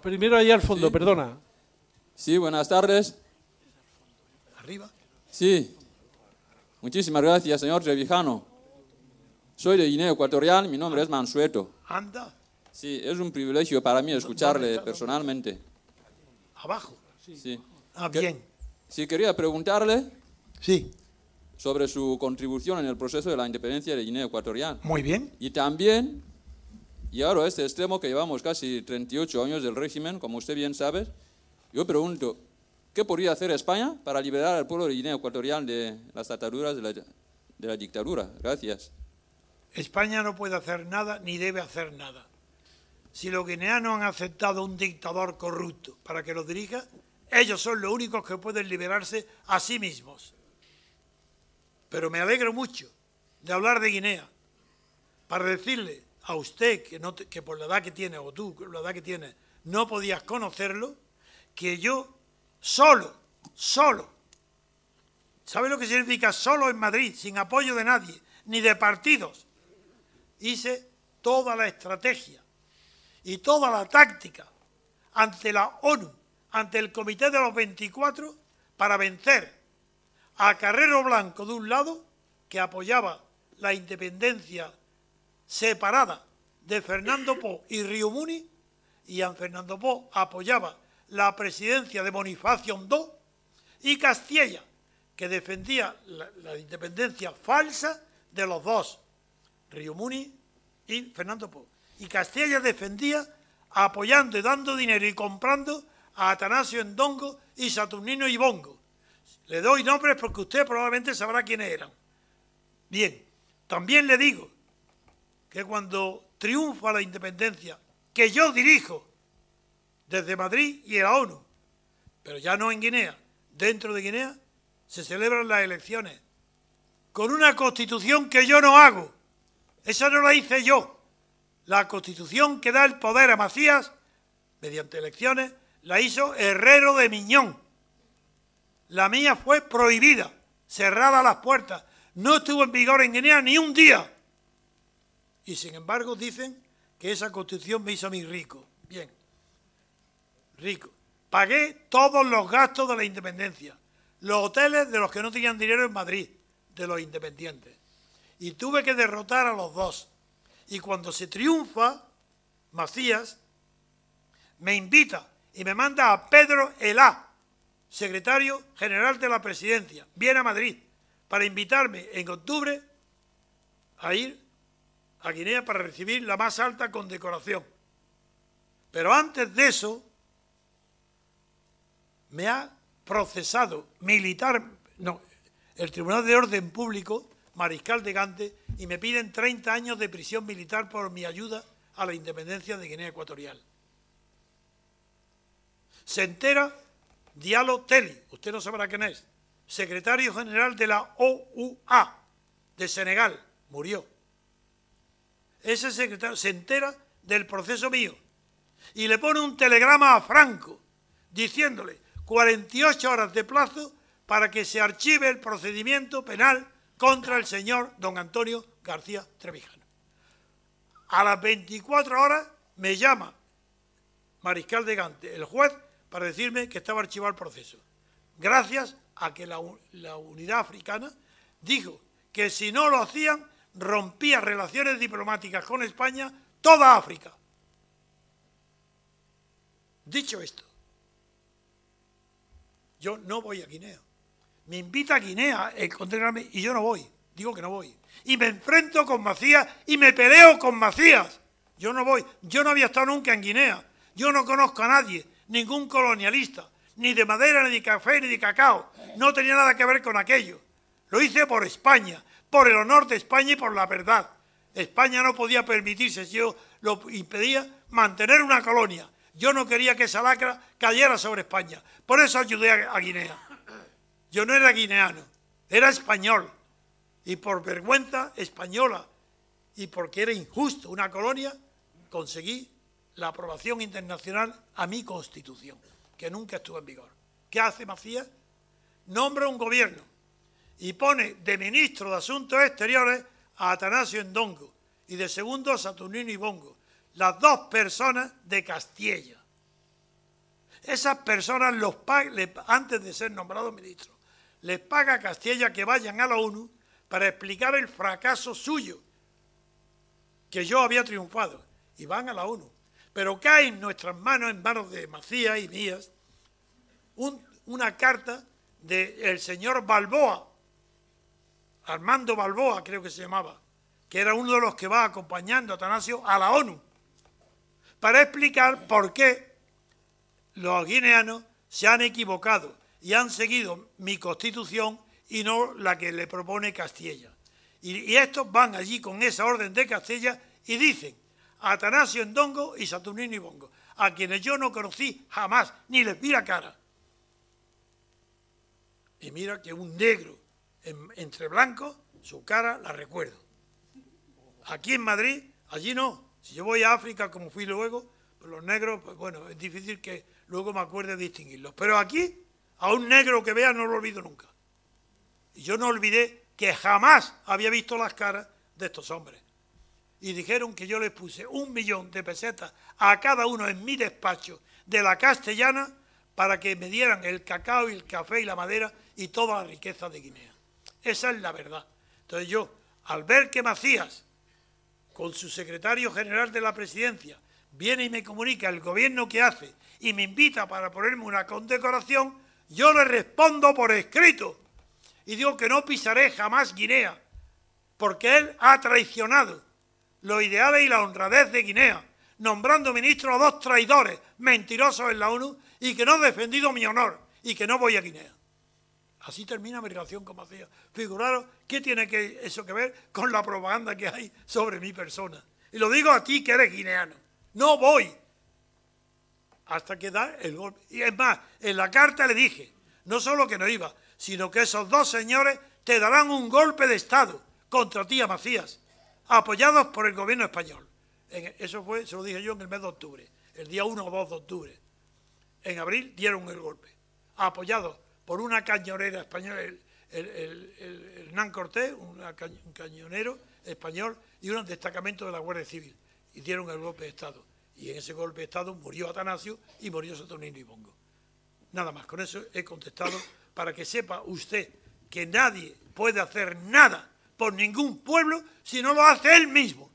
primero ahí al fondo, perdona. Sí, buenas tardes. Arriba. Sí. Muchísimas gracias, señor Trevijano. Soy de Guinea Ecuatorial, mi nombre es Mansueto. Anda. Sí, es un privilegio para mí escucharle personalmente. Abajo. Sí. Ah, bien. Sí, quería preguntarle. Sí. Sobre su contribución en el proceso de la independencia de Guinea Ecuatorial. Muy bien. Y también y ahora este extremo que llevamos casi 38 años del régimen, como usted bien sabe, yo pregunto, ¿qué podría hacer España para liberar al pueblo de Guinea Ecuatorial de las ataduras de la, de la dictadura? Gracias. España no puede hacer nada ni debe hacer nada. Si los guineanos han aceptado un dictador corrupto para que lo dirija, ellos son los únicos que pueden liberarse a sí mismos. Pero me alegro mucho de hablar de Guinea para decirle a usted, que, por la edad que tiene, o tú, por la edad que tienes, no podías conocerlo, que yo solo, solo, ¿sabe lo que significa solo en Madrid, sin apoyo de nadie, ni de partidos? Hice toda la estrategia y toda la táctica ante la ONU, ante el Comité de los 24, para vencer a Carrero Blanco de un lado, que apoyaba la independencia separada de Fernando Po y Río Muni, y a Fernando Po apoyaba la presidencia de Bonifacio II y Castilla, que defendía la, independencia falsa de los dos, Río Muni y Fernando Po. Y Castilla defendía apoyando y dando dinero y comprando a Atanasio Endongo y Saturnino Ibongo. Le doy nombres porque usted probablemente sabrá quiénes eran. Bien, también le digo que cuando triunfa la independencia, que yo dirijo desde Madrid y la ONU, pero ya no en Guinea, dentro de Guinea, se celebran las elecciones con una constitución que yo no hago. Esa no la hice yo. La constitución que da el poder a Macías, mediante elecciones, la hizo Herrero de Miñón. La mía fue prohibida, cerrada las puertas. No estuvo en vigor en Guinea ni un día y sin embargo dicen que esa constitución me hizo a mí rico. Bien, rico. Pagué todos los gastos de la independencia, los hoteles de los que no tenían dinero en Madrid, de los independientes. Y tuve que derrotar a los dos. Y cuando se triunfa, Macías me invita y me manda a Pedro Elá, secretario general de la presidencia, viene a Madrid, para invitarme en octubre a ir a Guinea para recibir la más alta condecoración. Pero antes de eso, me ha procesado militar, no, el Tribunal de Orden Público, Mariscal de Gante, y me piden 30 años de prisión militar por mi ayuda a la independencia de Guinea Ecuatorial. Se entera Diallo Teli, usted no sabrá quién es, secretario general de la OUA de Senegal, murió ese secretario se entera del proceso mío y le pone un telegrama a Franco diciéndole 48 horas de plazo para que se archive el procedimiento penal contra el señor don Antonio García Trevijano. A las 24 horas me llama Mariscal de Gante, el juez, para decirme que estaba archivado el proceso. Gracias a que la, la unidad africana dijo que si no lo hacían rompía relaciones diplomáticas con España toda África. Dicho esto, yo no voy a Guinea. Me invita a Guinea y yo no voy. Digo que no voy. Y me enfrento con Macías y me peleo con Macías. Yo no voy. Yo no había estado nunca en Guinea. Yo no conozco a nadie, ningún colonialista, ni de madera, ni de café, ni de cacao. No tenía nada que ver con aquello. Lo hice por España por el honor de España y por la verdad. España no podía permitirse, si yo lo impedía, mantener una colonia. Yo no quería que esa lacra cayera sobre España. Por eso ayudé a, Guinea. Yo no era guineano, era español. Y por vergüenza española y porque era injusto una colonia, conseguí la aprobación internacional a mi constitución, que nunca estuvo en vigor. ¿Qué hace Macías? Nombra un gobierno y pone de ministro de Asuntos Exteriores a Atanasio Endongo y de segundo a Saturnino Ibongo, las dos personas de Castilla. Esas personas, los antes de ser nombrado ministro, les paga a Castilla que vayan a la ONU para explicar el fracaso suyo, que yo había triunfado, y van a la ONU. Pero cae en nuestras manos, en manos de Macías y mías, una carta del señor Balboa, Armando Balboa creo que se llamaba, que era uno de los que va acompañando a Atanasio a la ONU, para explicar por qué los guineanos se han equivocado y han seguido mi constitución y no la que le propone Castilla. Y, estos van allí con esa orden de Castilla y dicen, Atanasio en Dongo y Saturnino y Bongo, a quienes yo no conocí jamás, ni les vi la cara. Y mira que un negro entre blancos, su cara la recuerdo. Aquí en Madrid, allí no. Si yo voy a África, como fui luego, pues los negros, pues bueno, es difícil que luego me acuerde distinguirlos. Pero aquí, a un negro que vea, no lo olvido nunca. Y yo no olvidé que jamás había visto las caras de estos hombres. Y dijeron que yo les puse un millón de pesetas a cada uno en mi despacho de la castellana para que me dieran el cacao y el café y la madera y toda la riqueza de Guinea. Esa es la verdad. Entonces yo, al ver que Macías, con su secretario general de la presidencia, viene y me comunica el gobierno que hace y me invita para ponerme una condecoración, yo le respondo por escrito y digo que no pisaré jamás Guinea, porque él ha traicionado los ideales y la honradez de Guinea, nombrando ministro a dos traidores mentirosos en la ONU y que no ha defendido mi honor y que no voy a Guinea. Así termina mi relación con Macías. Figuraros, ¿qué tiene eso que ver con la propaganda que hay sobre mi persona? Y lo digo a ti que eres guineano. No voy. Hasta que da el golpe. Y es más, en la carta le dije, no solo que no iba, sino que esos dos señores te darán un golpe de Estado contra ti, a Macías, apoyados por el gobierno español. eso fue, se lo dije yo en el mes de octubre, el día 1 o 2 de octubre. En abril dieron el golpe, apoyados por una cañonera española, el, el, Hernán Cortés, un cañonero español, y un destacamento de la Guardia Civil. dieron el golpe de Estado. Y en ese golpe de Estado murió Atanasio y murió Saturnino y Nada más, con eso he contestado para que sepa usted que nadie puede hacer nada por ningún pueblo si no lo hace él mismo.